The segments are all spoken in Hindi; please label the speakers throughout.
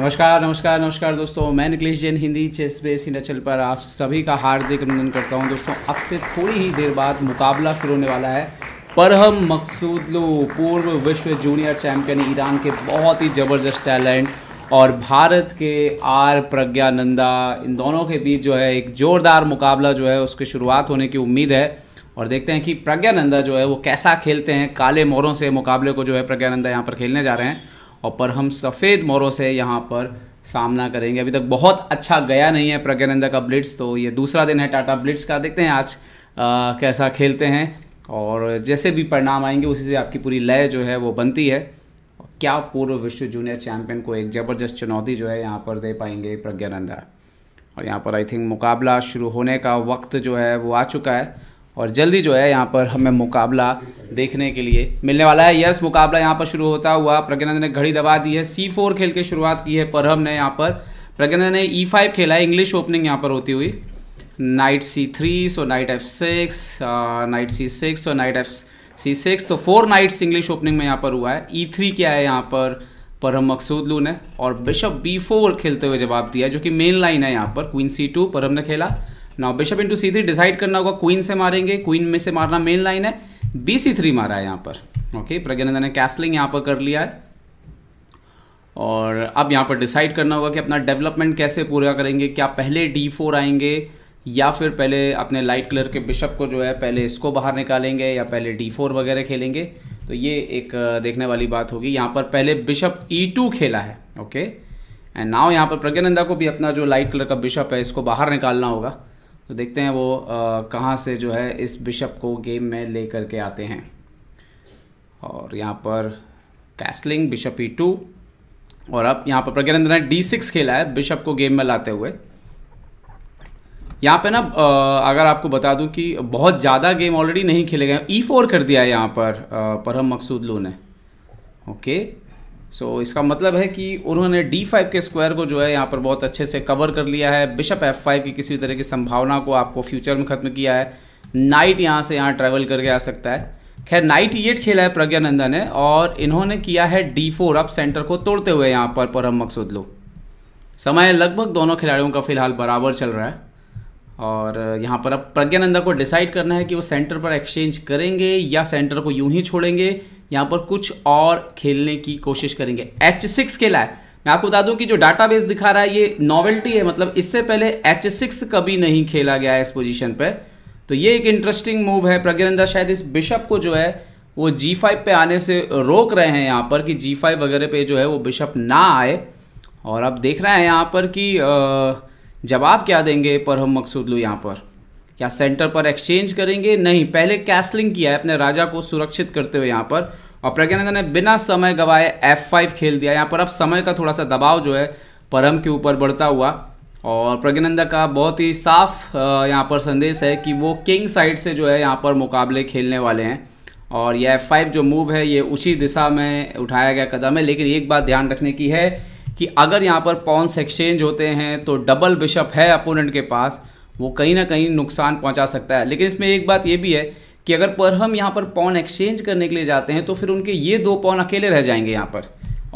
Speaker 1: नमस्कार नमस्कार नमस्कार दोस्तों मैं निकलेश जैन हिंदी चेस बेस हिनाचल पर आप सभी का हार्दिक अभिनंदन करता हूं दोस्तों अब से थोड़ी ही देर बाद मुकाबला शुरू होने वाला है परहम मकसूदलू पूर्व विश्व जूनियर चैंपियन ईरान के बहुत ही ज़बरदस्त टैलेंट और भारत के आर प्रज्ञानंदा इन दोनों के बीच जो है एक ज़ोरदार मुकाबला जो है उसकी शुरुआत होने की उम्मीद है और देखते हैं कि प्रज्ञानंदा जो है वो कैसा खेलते हैं काले मोरों से मुकाबले को जो है प्रज्ञानंदा यहाँ पर खेलने जा रहे हैं और पर हम सफ़ेद मोरों से यहाँ पर सामना करेंगे अभी तक बहुत अच्छा गया नहीं है प्रज्ञानंदा का ब्लिट्स तो ये दूसरा दिन है टाटा ब्लिट्स का देखते हैं आज आ, कैसा खेलते हैं और जैसे भी परिणाम आएंगे उसी से आपकी पूरी लय जो है वो बनती है क्या पूर्व विश्व जूनियर चैंपियन को एक ज़बरदस्त चुनौती जो है यहाँ पर दे पाएंगे प्रज्ञानंदा और यहाँ पर आई थिंक मुकाबला शुरू होने का वक्त जो है वो आ चुका है और जल्दी जो है यहाँ पर हमें मुकाबला देखने के लिए मिलने वाला है यस मुकाबला यहाँ पर शुरू होता हुआ प्रज्ञानंद ने घड़ी दबा दी है सी फोर खेल के शुरुआत की है परम ने यहाँ पर प्रज्ञानंद ने ई e फाइव खेला है इंग्लिश ओपनिंग यहाँ पर होती हुई knight C three so knight F six knight C six so knight F C six तो फोर नाइट्स इंग्लिश ओपनिंग में यहाँ पर हुआ है ई थ्री क्या है यहाँ पर परम मकसूद लू ने और बिशप बी फोर खेलते हुए जवाब दिया जो कि मेन लाइन है यहाँ पर क्वीन सी टू परम ने खेला now bishop into C three decide करना होगा क्वीन से मारेंगे क्वीन में से मारना मेन लाइन है बी सी थ्री मारा है यहाँ पर ओके प्रज्ञानंदन ने कैसलिंग यहाँ पर कर लिया है और अब यहाँ पर डिसाइड करना होगा कि अपना डेवलपमेंट कैसे पूरा करेंगे क्या पहले डी फोर आएंगे या फिर पहले अपने लाइट कलर के बिशप को जो है पहले इसको बाहर निकालेंगे या पहले डी फोर वगैरह खेलेंगे तो ये एक देखने वाली बात होगी यहाँ पर पहले बिशप ई टू खेला है ओके एंड नाव यहाँ पर प्रज्ञानंदा को भी अपना जो लाइट कलर का बिशप है इसको बाहर निकालना होगा तो देखते हैं वो कहाँ से जो है इस बिशप को गेम में ले करके आते हैं और यहाँ पर कैसलिंग बिशप ई टू और अब यहाँ पर प्रज्ञानंद ने डी सिक्स खेला है बिशप को गेम में लाते हुए यहाँ पे ना अगर आपको बता दूं कि बहुत ज़्यादा गेम ऑलरेडी नहीं खेले गए ई फोर कर दिया है यहाँ पर परम मकसूद लू ने ओके सो so, इसका मतलब है कि उन्होंने d5 के स्क्वायर को जो है यहाँ पर बहुत अच्छे से कवर कर लिया है बिशप f5 की किसी तरह की संभावना को आपको फ्यूचर में ख़त्म किया है नाइट यहाँ से यहाँ ट्रैवल करके आ सकता है खैर नाइट एट खेला है प्रज्ञानंदा ने और इन्होंने किया है डी फोर अब सेंटर को तोड़ते हुए यहाँ पर परम मकसूद लो समय लगभग दोनों खिलाड़ियों का फिलहाल बराबर चल रहा है और यहाँ पर अब प्रज्ञानंदा को डिसाइड करना है कि वो सेंटर पर एक्सचेंज करेंगे या सेंटर को यूं ही छोड़ेंगे यहाँ पर कुछ और खेलने की कोशिश करेंगे एच सिक्स खेला है मैं आपको बता दूं कि जो डाटाबेस दिखा रहा है ये नॉवेल्टी है मतलब इससे पहले एच सिक्स कभी नहीं खेला गया है इस पोजिशन पर तो ये एक इंटरेस्टिंग मूव है प्रज्ञानंदा शायद इस बिशप को जो है वो जी फाइव आने से रोक रहे हैं यहाँ पर कि जी फाइव वगैरह पे जो है वो बिशप ना आए और अब देख रहे हैं यहाँ पर कि आ, जवाब क्या देंगे पर हम मकसूद लू यहाँ पर क्या सेंटर पर एक्सचेंज करेंगे नहीं पहले कैसलिंग किया है अपने राजा को सुरक्षित करते हुए यहाँ पर और प्रज्ञानंद ने बिना समय गवाए एफ़ फाइव खेल दिया यहाँ पर अब समय का थोड़ा सा दबाव जो है परम के ऊपर बढ़ता हुआ और प्रज्ञानंदा का बहुत ही साफ यहाँ पर संदेश है कि वो किंग साइड से जो है यहाँ पर मुकाबले खेलने वाले हैं और यह फाइव जो मूव है ये उसी दिशा में उठाया गया कदम है लेकिन एक बात ध्यान रखने की है कि अगर यहाँ पर पॉन्स एक्सचेंज होते हैं तो डबल बिशप है अपोनेंट के पास वो कहीं ना कहीं नुकसान पहुँचा सकता है लेकिन इसमें एक बात ये भी है कि अगर पर हम यहाँ पर पॉन एक्सचेंज करने के लिए जाते हैं तो फिर उनके ये दो पॉन अकेले रह जाएंगे यहाँ पर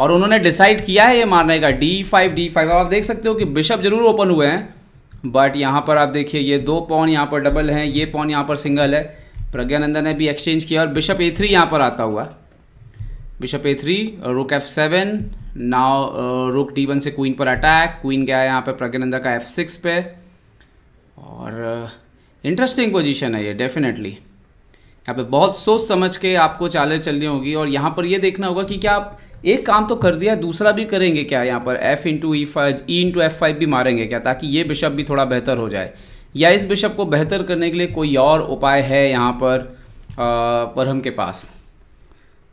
Speaker 1: और उन्होंने डिसाइड किया है ये मारने का डी फाइव डी फाइव आप देख सकते हो कि बिशप जरूर ओपन हुए हैं बट यहाँ पर आप देखिए ये दो पॉन यहाँ पर डबल हैं ये पॉन यहाँ पर सिंगल है प्रज्ञानंदन ने भी एक्सचेंज किया और बिशप ए थ्री यहाँ पर आता हुआ bishop A three rook F seven now rook D one से क्वीन पर अटैक क्वीन गया यहाँ पे प्रज्ञानंदा का एफ सिक्स पे और इंटरेस्टिंग uh, पोजीशन है ये डेफिनेटली यहाँ पे बहुत सोच समझ के आपको चालें चलनी होगी और यहाँ पर ये देखना होगा कि क्या आप एक काम तो कर दिया दूसरा भी करेंगे क्या यहाँ पर F into E five E into F five भी मारेंगे क्या ताकि ये बिशप भी थोड़ा बेहतर हो जाए या इस बिशप को बेहतर करने के लिए कोई और उपाय है यहाँ पर परहम uh, के पास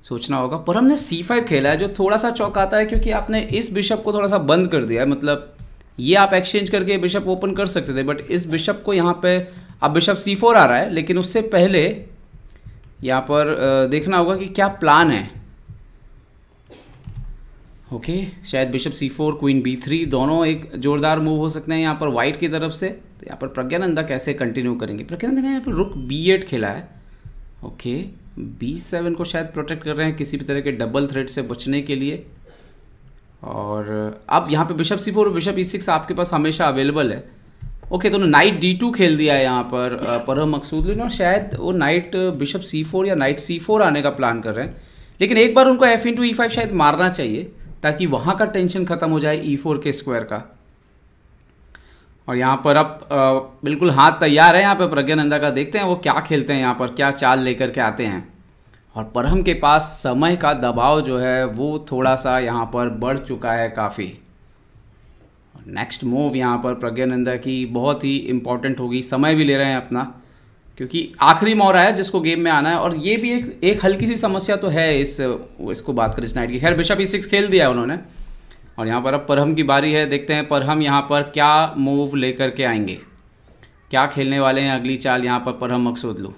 Speaker 1: सोचना होगा पर हमने सी फाइव खेला है जो थोड़ा सा चौंकाता है क्योंकि आपने इस बिशप को थोड़ा सा बंद कर दिया है मतलब ये आप एक्सचेंज करके बिशप ओपन कर सकते थे बट इस बिशप को यहाँ पे अब बिशप सी फोर आ रहा है लेकिन उससे पहले यहाँ पर देखना होगा कि क्या प्लान है ओके शायद bishop C four queen B three दोनों एक जोरदार मूव हो सकते हैं यहाँ पर वाइट की तरफ से तो यहाँ पर प्रज्ञानंदा कैसे कंटिन्यू करेंगे प्रज्ञानंदा ने यहाँ पर रुक बी एट खेला है ओके okay. बी सेवन को शायद प्रोटेक्ट कर रहे हैं किसी भी तरह के डबल थ्रेड से बचने के लिए और अब यहाँ पे बिशप सी फोर और बिशप ई सिक्स आपके पास हमेशा अवेलेबल है ओके तो नाइट डी टू खेल दिया है यहाँ पर पर मकसूद और शायद वो नाइट बिशप सी फोर या नाइट सी फोर आने का प्लान कर रहे हैं लेकिन एक बार उनको F into E five शायद मारना चाहिए ताकि वहाँ का टेंशन ख़त्म हो जाए ई e फोर के स्क्वायर का और यहाँ पर अब बिल्कुल हाथ तैयार है यहाँ पर प्रज्ञानंदा का देखते हैं वो क्या खेलते हैं यहाँ पर क्या चाल लेकर के आते हैं और परम के पास समय का दबाव जो है वो थोड़ा सा यहाँ पर बढ़ चुका है काफ़ी नेक्स्ट मूव यहाँ पर प्रज्ञानंदा की बहुत ही इम्पॉर्टेंट होगी समय भी ले रहे हैं अपना क्योंकि आखिरी मोहरा है जिसको गेम में आना है और ये भी एक एक हल्की सी समस्या तो है इस इसको बात करें नाइट की खैर बिशप ई सिक्स खेल दिया है उन्होंने और यहाँ पर अब परहम की बारी है देखते हैं परहम यहाँ पर क्या मूव लेकर के आएंगे क्या खेलने वाले हैं अगली चाल यहाँ पर परहम मकसूद लू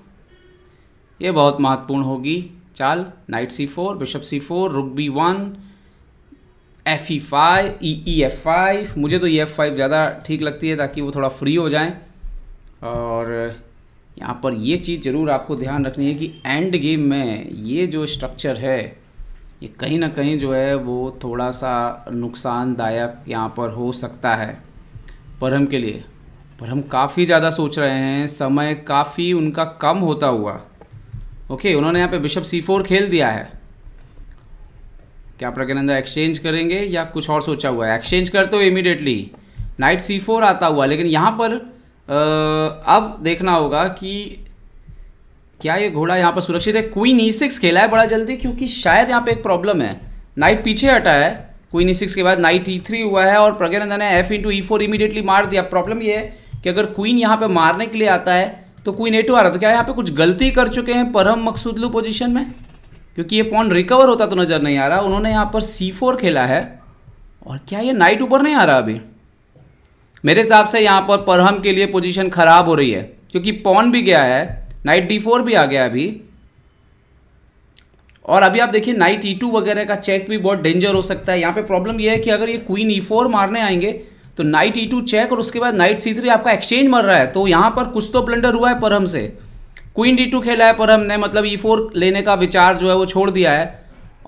Speaker 1: ये बहुत महत्वपूर्ण होगी चाल knight C four bishop C four rook B one F E five E E F five मुझे तो ई एफ फाइव ज़्यादा ठीक लगती है ताकि वो थोड़ा फ्री हो जाए और यहाँ पर ये चीज़ ज़रूर आपको ध्यान रखनी है कि एंड गेम में ये जो स्ट्रक्चर है ये कहीं ना कहीं जो है वो थोड़ा सा नुकसानदायक यहाँ पर हो सकता है परम के लिए पर हम काफ़ी ज़्यादा सोच रहे हैं समय काफ़ी उनका कम होता हुआ ओके उन्होंने यहाँ पे बिशप सी फोर खेल दिया है क्या प्रज्ञानंदा एक्सचेंज करेंगे या कुछ और सोचा हुआ है एक्सचेंज करते हो इमीडिएटली नाइट सी फोर आता हुआ लेकिन यहाँ पर आ, अब देखना होगा कि क्या ये घोड़ा यहाँ पर सुरक्षित है क्वीन ई सिक्स खेला है बड़ा जल्दी क्योंकि शायद यहाँ पे एक प्रॉब्लम है नाइट पीछे हटा है क्वीन ई सिक्स के बाद नाइट ई थ्री हुआ है और प्रज्ञानंदन ने F into E four immediately मार दिया प्रॉब्लम ये है कि अगर क्वीन यहाँ पे मारने के लिए आता है तो क्वीन ए टू आ रहा है तो क्या यहाँ पे कुछ गलती कर चुके हैं परम मकसूदलू पोजिशन में क्योंकि ये पॉन रिकवर होता तो नज़र नहीं आ रहा उन्होंने यहाँ पर सी फोर खेला है और क्या ये नाइट ऊपर नहीं आ रहा अभी मेरे हिसाब से यहाँ पर परहम के लिए पोजीशन ख़राब हो रही है क्योंकि पॉन भी गया है नाइट डी फोर भी आ गया अभी और अभी आप देखिए नाइट ई टू वगैरह का चेक भी बहुत डेंजर हो सकता है यहाँ पे प्रॉब्लम यह है कि अगर ये क्वीन ई फोर मारने आएंगे तो नाइट ई टू चेक और उसके बाद नाइट सी थ्री आपका एक्सचेंज मर रहा है तो यहाँ पर कुछ तो ब्लंडर हुआ है परम से क्वीन डी टू खेला है परम ने मतलब ई e फोर लेने का विचार जो है वो छोड़ दिया है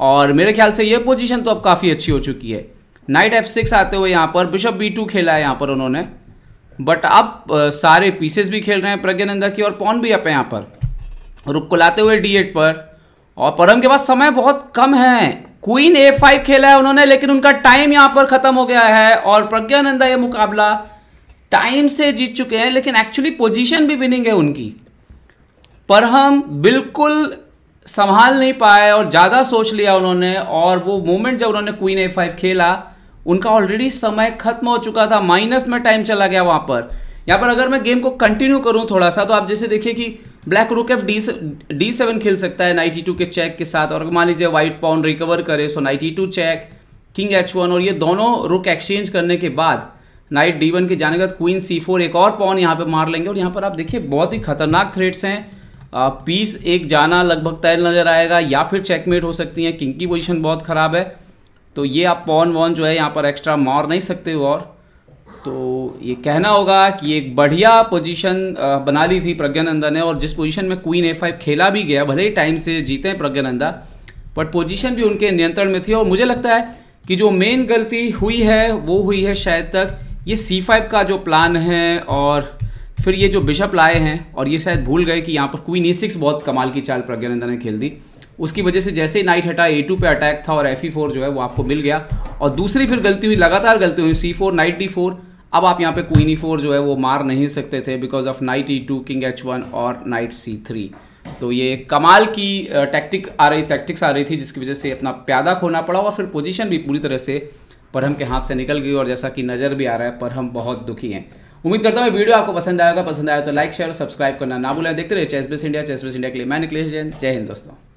Speaker 1: और मेरे ख्याल से ये पोजिशन तो अब काफ़ी अच्छी हो चुकी है नाइट एफ सिक्स आते हुए यहाँ पर बिशप बी टू खेला है यहाँ पर उन्होंने बट अब सारे पीसेस भी खेल रहे हैं प्रज्ञानंदा की और पॉन भी अपे यहाँ पर रुक को लाते हुए डी एट पर और परम के पास समय बहुत कम है क्वीन ए फाइव खेला है उन्होंने लेकिन उनका टाइम यहाँ पर खत्म हो गया है और प्रज्ञानंदा ये मुकाबला टाइम से जीत चुके हैं लेकिन एक्चुअली पोजिशन भी विनिंग है उनकी पर हम बिल्कुल संभाल नहीं पाए और ज़्यादा सोच लिया उन्होंने और वो मोमेंट जब उन्होंने क्वीन ए फाइव खेला उनका ऑलरेडी समय खत्म हो चुका था माइनस में टाइम चला गया वहां पर यहाँ पर अगर मैं गेम को कंटिन्यू करूँ थोड़ा सा तो आप जैसे देखिए कि ब्लैक रुक एफ डी डी सेवन खेल सकता है नाइटी टू के चेक के साथ और मान लीजिए व्हाइट पाउंड रिकवर करे so knight E two check king H one और ये दोनों रुक एक्सचेंज करने के बाद नाइट डी वन के जाने के बाद क्वीन सी फोर एक और पॉन यहाँ पे मार लेंगे और यहाँ पर आप देखिए बहुत ही खतरनाक थ्रेट्स हैं पीस एक जाना लगभग तय नजर आएगा या फिर चेकमेट हो सकती है किंग की पोजिशन बहुत खराब है तो ये आप पॉन वॉन जो है यहाँ पर एक्स्ट्रा मार नहीं सकते हो और तो ये कहना होगा कि एक बढ़िया पोजीशन बना ली थी प्रज्ञानंदा ने और जिस पोजीशन में क्वीन ए फाइव खेला भी गया भले ही टाइम से जीते हैं प्रज्ञानंदा बट पोजीशन भी उनके नियंत्रण में थी और मुझे लगता है कि जो मेन गलती हुई है वो हुई है शायद तक ये सी फाइव का जो प्लान है और फिर ये जो बिशप लाए हैं और ये शायद भूल गए कि यहाँ पर क्वीन ई सिक्स बहुत कमाल की चाल प्रज्ञानंदा ने खेल दी उसकी वजह से जैसे ही नाइट हटा ए टू पे अटैक था और एफ ई फोर जो है वो आपको मिल गया और दूसरी फिर गलती हुई लगातार गलती हुई C four knight D four अब आप यहाँ पे क्वीन ई फोर जो है वो मार नहीं सकते थे because of knight E two king H one और नाइट सी थ्री तो ये कमाल की टैक्टिक आ रही टैक्टिक्स आ रही थी जिसकी वजह से अपना प्यादा खोना पड़ा और फिर पोजीशन भी पूरी तरह से परहम के हाथ से निकल गई और जैसा कि नज़र भी आ रहा है परहम बहुत दुखी हैं उम्मीद करता हूँ वीडियो आपको पसंद आएगा पसंद आया तो लाइक शेयर और सब्सक्राइब करना ना भूलें देखते रहे ChessBase India ChessBase India के लिए मैं निकलेश जैन जय हिंद दोस्तों